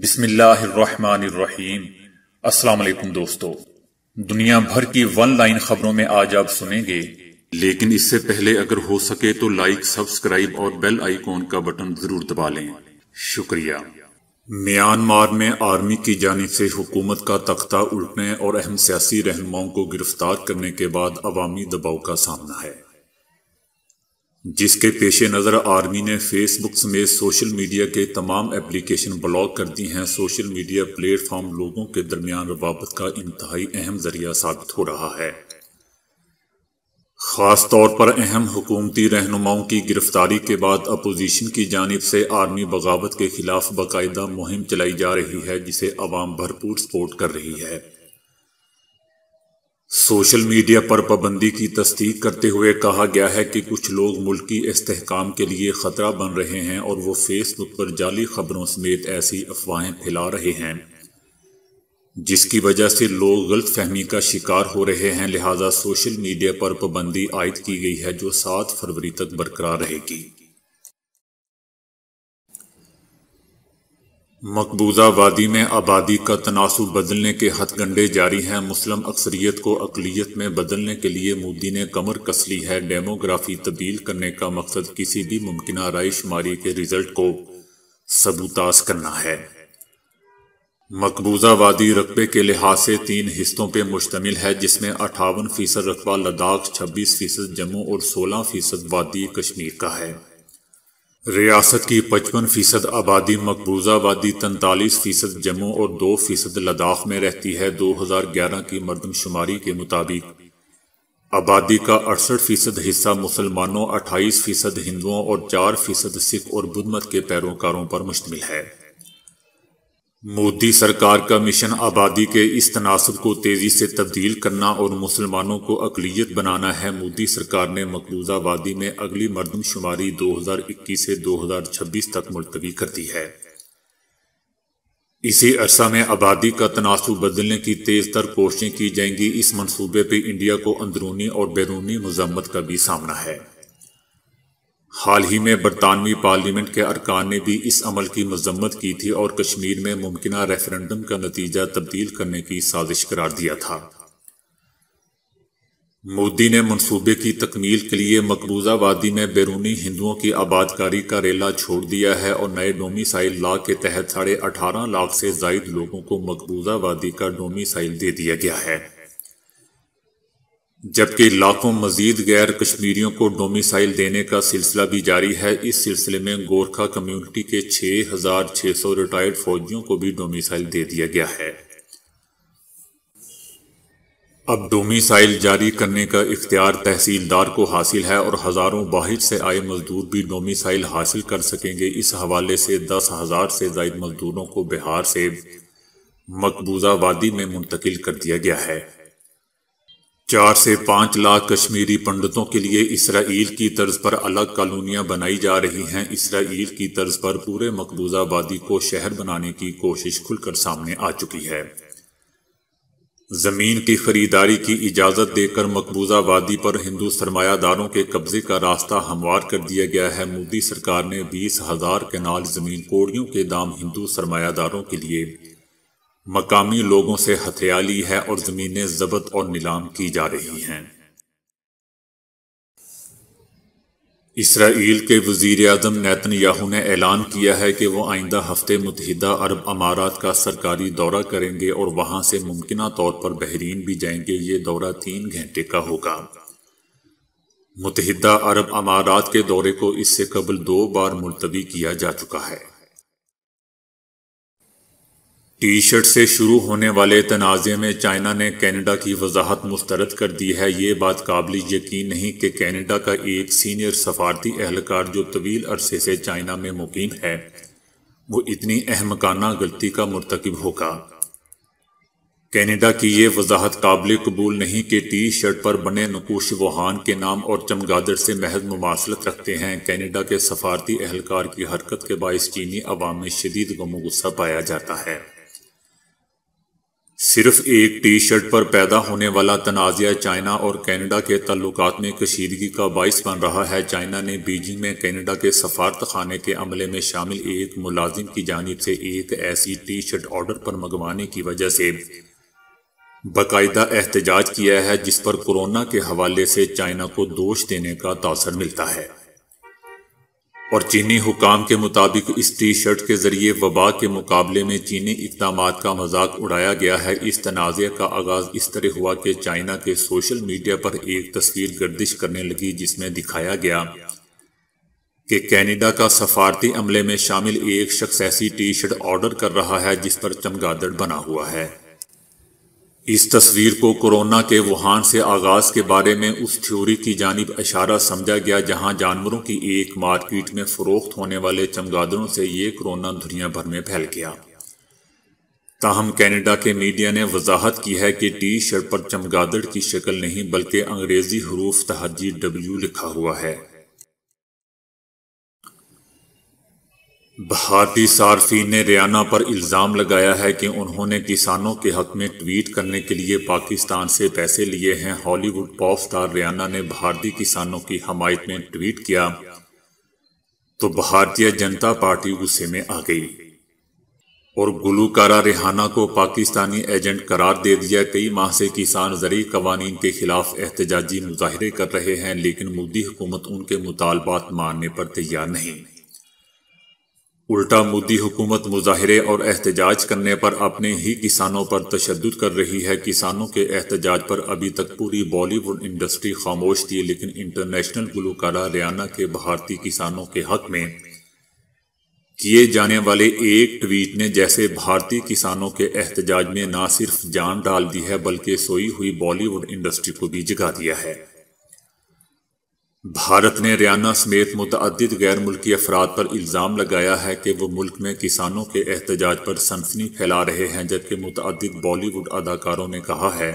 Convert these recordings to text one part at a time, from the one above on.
बिस्मिल्लाहिर्रहमानिर्रहीम अस्सलाम दोस्तों दुनिया भर की वन लाइन खबरों में आज आप सुनेंगे लेकिन इससे पहले अगर हो सके तो लाइक सब्सक्राइब और बेल आइकॉन का बटन जरूर दबा लें शुक्रिया म्यांमार में आर्मी की जानब से हुकूमत का तख्ता उल्टने और अहम सियासी रहनुमाओं को गिरफ्तार करने के बाद अवामी दबाव का सामना है जिसके पेश नज़र आर्मी ने फेसबुक समेत सोशल मीडिया के तमाम एप्लीकेशन ब्लॉक कर दी हैं सोशल मीडिया प्लेटफॉर्म लोगों के दरमियान रवाबत का इंतहाई अहम जरिया साबित हो रहा है ख़ास तौर पर अहम हुकूमती रहनुमाओं की गिरफ्तारी के बाद अपोजिशन की जानब से आर्मी बगावत के खिलाफ बाकायदा मुहिम चलाई जा रही है जिसे अवाम भरपूर सपोर्ट कर रही है सोशल मीडिया पर पाबंदी की तस्दीक करते हुए कहा गया है कि कुछ लोग मुल्की इस्तेकाम के लिए ख़तरा बन रहे हैं और वो फेसबुक पर जाली खबरों समेत ऐसी अफवाहें फैला रहे हैं जिसकी वजह से लोग गलत फहमी का शिकार हो रहे हैं लिहाजा सोशल मीडिया पर पाबंदी आयद की गई है जो सात फरवरी तक बरकरार रहेगी मकबूजा वादी में आबादी का तनासब बदलने के हथगंडे जारी हैं मुस्लिम अक्सरियत को अकलीत में बदलने के लिए मोदी ने कमर कस ली है डेमोग्राफी तब्दील करने का मकसद किसी भी मुमकिन रायशुमारी के रिजल्ट को सबूताज करना है मकबूजा वादी रकबे के लिहाज से तीन हिस्सों पर मुश्तमिल है जिसमें अठावन फीसद रकबा लद्दाख छब्बीस फीसद जम्मू और सोलह फीसद वादी कश्मीर का है रियासत की पचपन फीसद आबादी मकबूजा वादी तैंतालीस फीसद जम्मू और दो फीसद लद्दाख में रहती है दो हज़ार ग्यारह की मरदमशुमारी के मुताबिक आबादी का अड़सठ फीसद हिस्सा मुसलमानों अट्ठाईस फीसद हिंदुओं और चार फीसद सिख और बुद्धमत के पैरोकारों पर मुश्तमिल है मोदी सरकार का मिशन आबादी के इस तनासब को तेज़ी से तब्दील करना और मुसलमानों को अकलीत बनाना है मोदी सरकार ने मकलूज आबादी में अगली मरदमशुमारी 2021 से 2026 तक मुलतवी कर दी है इसी अरसा में आबादी का तनासब बदलने की तेज़ तर कोशिशें की जाएंगी इस मनसूबे पर इंडिया को अंदरूनी और बैरूनी मजम्मत का भी सामना है हाल ही में बरतानवी पार्लियामेंट के अरकान ने भी इस अमल की मजम्मत की थी और कश्मीर में मुमकिन रेफरेंडम का नतीजा तब्दील करने की साजिश करार दिया था मोदी ने मनसूबे की तकमील के लिए मकबूजा वादी में बैरूनी हिंदुओं की आबादकारी का रेला छोड़ दिया है और नए डोमिसाइल ला के तहत साढ़े अठारह लाख से जायद लोगों को मकबूजा वादी का डोमिसाइल दे दिया गया है जबकि लाखों मजीद गैर कश्मीरियों को डोमिसाइल देने का सिलसिला भी जारी है इस सिलसिले में गोरखा कम्युनिटी के 6,600 रिटायर्ड फौजियों को भी डोमिसाइल दे दिया गया है अब डोमिसाइल जारी करने का इख्तियार तहसीलदार को हासिल है और हज़ारों बाहर से आए मजदूर भी डोमिसाइल हासिल कर सकेंगे इस हवाले से दस हज़ार से जायद मजदूरों को बिहार से मकबूजा वादी में मुंतकिल कर दिया गया है चार से पाँच लाख कश्मीरी पंडितों के लिए इसराइल की तर्ज पर अलग कॉलोनियाँ बनाई जा रही हैं इसराइल की तर्ज पर पूरे मकबूजा आबादी को शहर बनाने की कोशिश खुलकर सामने आ चुकी है ज़मीन की खरीदारी की इजाज़त देकर मकबूजा पर हिंदू सरमायादारों के कब्ज़े का रास्ता हमवार कर दिया गया है मोदी सरकार ने बीस हज़ार कनाल ज़मीन कोड़ियों के दाम हिंदू सरमायादारों के लिए मकामी लोगों से हथियाली है और ज़मीनें जबत और नीलाम की जा रही हैं इसराइल के वजीर अजम नैतन याहू ने ऐलान किया है कि वह आइंदा हफ्ते मुतहदा अरब अमारात का सरकारी दौरा करेंगे और वहां से मुमकिन तौर पर बहरीन भी जाएंगे ये दौरा तीन घंटे का होगा मुतहदा अरब अमारात के दौरे को इससे कबल दो बार मुलतवी किया जा चुका है टी शर्ट से शुरू होने वाले तनाज़े में चाइना ने कनाडा की वजाहत मुस्तरद कर दी है ये बात काबिल यकीन नहीं कि कनाडा का एक सीनियर सफारती एहलकार जो तवील अरसे से चाइना में मुकीम है वो इतनी अहमकाना गलती का मरतकब होगा कनाडा की ये वजाहत काबिल कबूल नहीं कि टी शर्ट पर बने नकोश वुहान के नाम और चमगादड़ से महज मुासलत रखते हैं कनाडा के सफारती एहलकार की हरकत के बायस चीनी अवाम में शदीद गमो गुस्सा पाया जाता है सिर्फ एक टी शर्ट पर पैदा होने वाला तनाज़ चाइना और कनाडा के तल्लुक में कशीदगी का बायस बन रहा है चाइना ने बीजिंग में कनाडा के सफारत खाने के अमले में शामिल एक मुलाजिम की जानब से एक ऐसी टी शर्ट ऑर्डर पर मंगवाने की वजह से बाकायदा एहतजाज किया है जिस पर कोरोना के हवाले से चाइना को दोष देने का तासर मिलता है और चीनी हुकाम के मुताबिक इस टी शर्ट के जरिए वबा के मुकाबले में चीनी इकदाम का मजाक उड़ाया गया है इस तनाज़ का आगाज़ इस तरह हुआ कि चाइना के सोशल मीडिया पर एक तस्वीर गर्दिश करने लगी जिसमें दिखाया गया कि कैनेडा का सफारती अमले में शामिल एक शख्स ऐसी टी शर्ट ऑर्डर कर रहा है जिस पर चमगादड़ बना हुआ है इस तस्वीर को कोरोना के वुहान से आगाज़ के बारे में उस थ्योरी की जानब इशारा समझा गया जहां जानवरों की एक मार्केट में फ़रोख्त होने वाले चमगादड़ों से ये कोरोना दुनिया भर में फैल गया ताहम कैनेडा के मीडिया ने वजाहत की है कि टी शर्ट पर चमगादड़ की शक्ल नहीं बल्कि अंग्रेज़ी हरूफ तहजी डब्ल्यू लिखा हुआ है भारतीय सार्फीन ने रियाना पर इल्ज़ाम लगाया है कि उन्होंने किसानों के हक में ट्वीट करने के लिए पाकिस्तान से पैसे लिए हैं हॉलीवुड पॉप स्टार रियाना ने भारतीय किसानों की हमायत में ट्वीट किया तो भारतीय जनता पार्टी गुस्से में आ गई और गुलूकारा रिहाना को पाकिस्तानी एजेंट करार दे दिया कई माह से किसान जरिए कवानीन के खिलाफ एहतजाजी मुजाहरे कर रहे हैं लेकिन मोदी हुकूमत उनके मुतालबात मानने पर तैयार नहीं उल्टा मोदी हुकूमत मुजाहरे और एहतजाज करने पर अपने ही किसानों पर तशद कर रही है किसानों के एहतजाज पर अभी तक पूरी बॉलीवुड इंडस्ट्री खामोश थी लेकिन इंटरनेशनल गुलकारा रियाना के भारतीय किसानों के हक में किए जाने वाले एक ट्वीट ने जैसे भारतीय किसानों के एहतजाज में ना सिर्फ जान डाल दी है बल्कि सोई हुई बॉलीवुड इंडस्ट्री को भी जगा दिया है भारत ने रियाना समेत मुतद गैर मुल्की अफराद पर इल्ज़ाम लगाया है कि वो मुल्क में किसानों के एहतजाज पर सनसनी फैला रहे हैं जबकि मुतद बॉलीवुड अदाकारों ने कहा है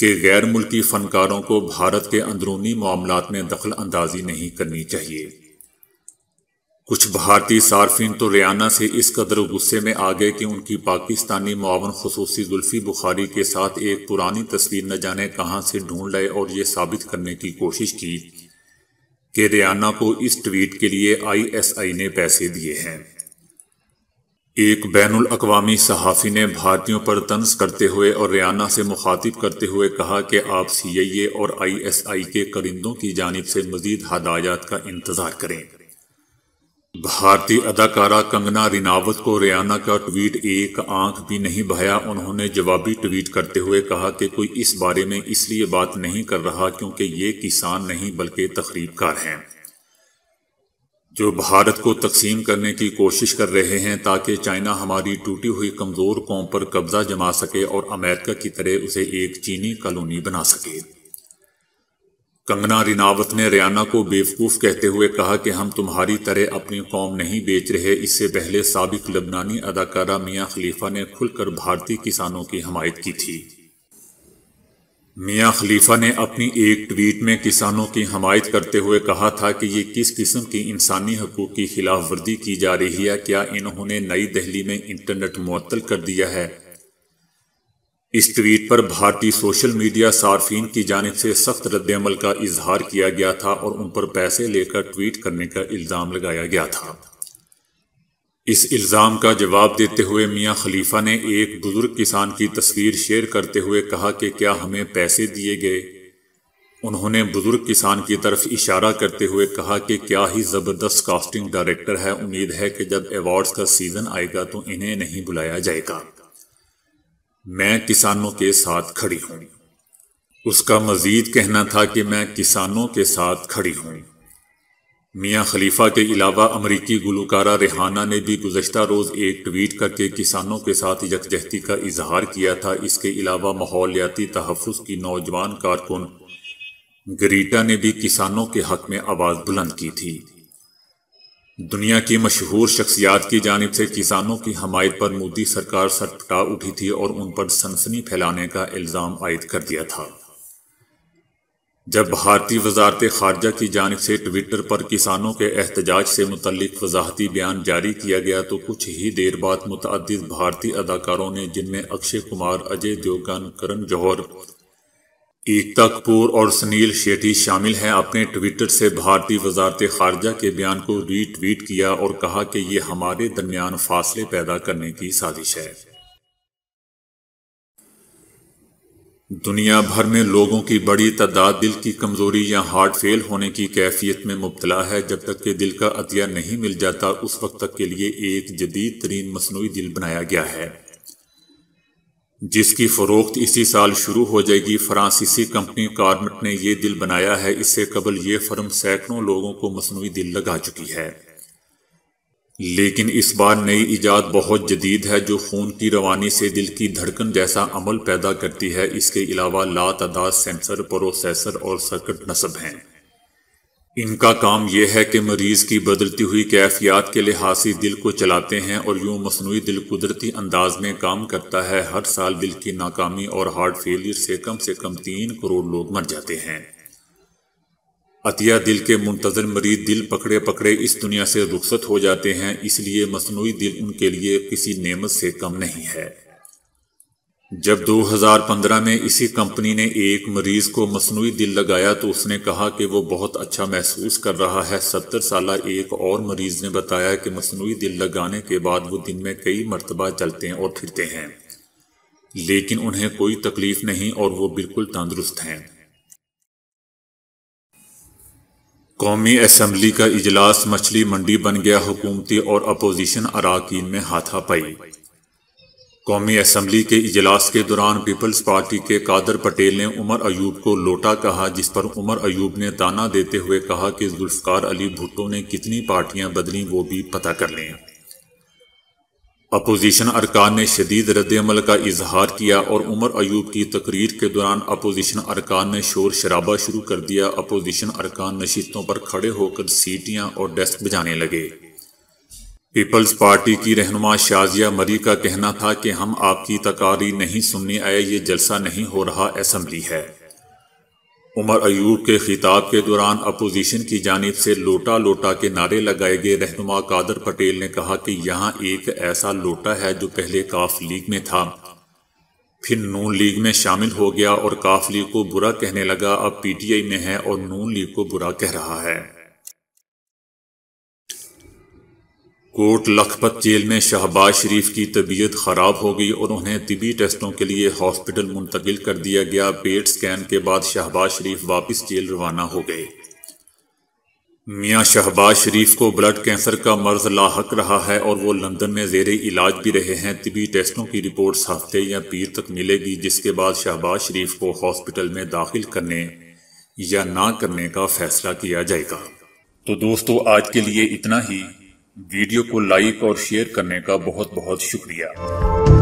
कि गैर मुल्की फनकारों को भारत के अंदरूनी मामलों में दखल अंदाजी नहीं करनी चाहिए कुछ भारतीय सार्फिन तो रियाना से इस कदर गुस्से में आ गए कि उनकी पाकिस्तानी मावन खसूसी जुल्फ़ी बुखारी के साथ एक पुरानी तस्वीर न जाने कहाँ से ढूंढ लाए और ये साबित करने की कोशिश की कि रियाना को इस ट्वीट के लिए आईएसआई ने पैसे दिए हैं एक बैन अवी सहाफ़ी ने भारतीयों पर तंज करते हुए और रियाना से मुखातिब करते हुए कहा कि आप सी आई ए और आई एस आई के करिंदों की जानब से मजीद हदायत का इंतज़ार करें भारतीय अदाकारा कंगना रिनावत को रियाना का ट्वीट एक आंख भी नहीं भाया उन्होंने जवाबी ट्वीट करते हुए कहा कि कोई इस बारे में इसलिए बात नहीं कर रहा क्योंकि ये किसान नहीं बल्कि तकरीबकार हैं जो भारत को तकसीम करने की कोशिश कर रहे हैं ताकि चाइना हमारी टूटी हुई कमज़ोर कौम पर कब्ज़ा जमा सके और अमेरिका की तरह उसे एक चीनी कॉलोनी बना सके कंगना रिनावत ने रियाना को बेवकूफ़ कहते हुए कहा कि हम तुम्हारी तरह अपनी कौम नहीं बेच रहे इससे पहले सबक लबनानी अदाकारा मियाँ खलीफा ने खुलकर भारतीय किसानों की हमायत की थी मियाँ खलीफा ने अपनी एक ट्वीट में किसानों की हमायत करते हुए कहा था कि ये किस किस्म की इंसानी हकूक़ की खिलाफ की जा रही है क्या इन्होंने नई दिल्ली में इंटरनेट मअतल कर दिया है इस ट्वीट पर भारतीय सोशल मीडिया सार्फिन की जानब से सख्त रद्दमल का इजहार किया गया था और उन पर पैसे लेकर ट्वीट करने का इल्ज़ाम लगाया गया था इस इल्ज़ाम का जवाब देते हुए मियाँ खलीफा ने एक बुज़ुर्ग किसान की तस्वीर शेयर करते हुए कहा कि क्या हमें पैसे दिए गए उन्होंने बुज़ुर्ग किसान की तरफ इशारा करते हुए कहा कि क्या ही ज़बरदस्त कास्टिंग डायरेक्टर है उम्मीद है कि जब अवार्ड्स का सीज़न आएगा तो इन्हें नहीं बुलाया जाएगा मैं किसानों के साथ खड़ी हूँ उसका मजीद कहना था कि मैं किसानों के साथ खड़ी हूँ मियाँ खलीफा के अलावा अमरीकी गुलकारा रेहाना ने भी गुजशत रोज़ एक ट्वीट करके किसानों के साथ यकजहती का इजहार किया था इसके अलावा माहौलियाती तहफ़ की नौजवान कारकुन गरीटा ने भी किसानों के हक में आवाज़ बुलंद की थी दुनिया की मशहूर शख्सियात की जानब से किसानों की हमायत पर मोदी सरकार सटपटा उठी थी और उन पर सनसनी फैलाने का इल्ज़ाम आयद कर दिया था जब भारतीय वजारत खारजा की जानब से ट्विटर पर किसानों के एहतजाज से मुतल वजाहती बयान जारी किया गया तो कुछ ही देर बाद मुतद भारतीय अदाकारों ने जिनमें अक्षय कुमार अजय देवगन करण जौहर कपूर और सुनील शेट्टी शामिल हैं अपने ट्विटर से भारतीय वजारत खारजा के बयान को रीट्वीट किया और कहा कि ये हमारे दरमियान फासले पैदा करने की साजिश है दुनिया भर में लोगों की बड़ी तादाद दिल की कमज़ोरी या हार्ट फेल होने की कैफियत में मुबतला है जब तक कि दिल का अतिया नहीं मिल जाता उस वक्त तक के लिए एक जदीद तरीन मसनू दिल बनाया गया है जिसकी फरोख्त इसी साल शुरू हो जाएगी फ्रांसीसी कंपनी कार्मेट ने यह दिल बनाया है इससे कबल ये फर्म सैकड़ों लोगों को मसनू दिल लगा चुकी है लेकिन इस बार नई ईजाद बहुत जदीद है जो खून की रवानी से दिल की धड़कन जैसा अमल पैदा करती है इसके अलावा ला तदाद सेंसर प्रोसेसर और सर्किट नस्ब हैं इनका काम यह है कि मरीज की बदलती हुई कैफियत के लिहाज से दिल को चलाते हैं और यूं मसनू दिल कुदरती अंदाज में काम करता है हर साल दिल की नाकामी और हार्ट फेलियर से कम से कम तीन करोड़ लोग मर जाते हैं अतिया दिल के मुंतजर मरीज दिल पकड़े पकड़े इस दुनिया से रुखसत हो जाते हैं इसलिए मसनू दिल उनके लिए किसी नमत से कम नहीं है जब 2015 में इसी कंपनी ने एक मरीज को मसनू दिल लगाया तो उसने कहा कि वो बहुत अच्छा महसूस कर रहा है सत्तर साल एक और मरीज ने बताया कि मसनू दिल लगाने के बाद वो दिन में कई मरतबा चलते हैं और फिरते हैं लेकिन उन्हें कोई तकलीफ नहीं और वो बिल्कुल तंदुरुस्त हैं कौमी असम्बली का इजलास मछली मंडी बन गया हुकूमती और अपोजिशन अरकान में हाथापाई कौमी असम्बली के इजलास के दौरान पीपल्स पार्टी के कादर पटेल ने उमर अयूब को लोटा कहा जिस पर उमर अयूब ने ताना देते हुए कहा कि जुल्फकार अली भुट्टो ने कितनी पार्टियां बदली वो भी पता कर लें अपोजिशन अरकान ने शदीद रद्दमल का इजहार किया और उमर अयूब की तकरीर के दौरान अपोजिशन अरकान ने शोर शराबा शुरू कर दिया अपोजिशन अरकान नशितों पर खड़े होकर सीटियाँ और डेस्क बजाने लगे पीपल्स पार्टी की रहनुमा शाजिया मरी का कहना था कि हम आपकी तकारी नहीं सुनने आए ये जलसा नहीं हो रहा असम्बली है उमर अयूब के खिताब के दौरान अपोजिशन की जानब से लोटा लोटा के नारे लगाए गए रहनुमा कादर पटेल ने कहा कि यहाँ एक ऐसा लोटा है जो पहले काफ लीग में था फिर नून लीग में शामिल हो गया और काफ लीग को बुरा कहने लगा अब पीटीआई में है और नून लीग को बुरा कह रहा है कोट लखपत जेल में शहबाज शरीफ की तबीयत खराब हो गई और उन्हें तबी टेस्टों के लिए हॉस्पिटल मुंतकिल कर दिया गया पेट स्कैन के बाद शहबाज शरीफ वापस जेल रवाना हो गए मियाँ शहबाज शरीफ को ब्लड कैंसर का मर्ज लाक रहा है और वो लंदन में जेर इलाज भी रहे हैं तबी टेस्टों की रिपोर्ट हफ्ते या पीर तक मिलेगी जिसके बाद शहबाज शरीफ को हॉस्पिटल में दाखिल करने या ना करने का फैसला किया जाएगा तो दोस्तों आज के लिए इतना ही वीडियो को लाइक और शेयर करने का बहुत बहुत शुक्रिया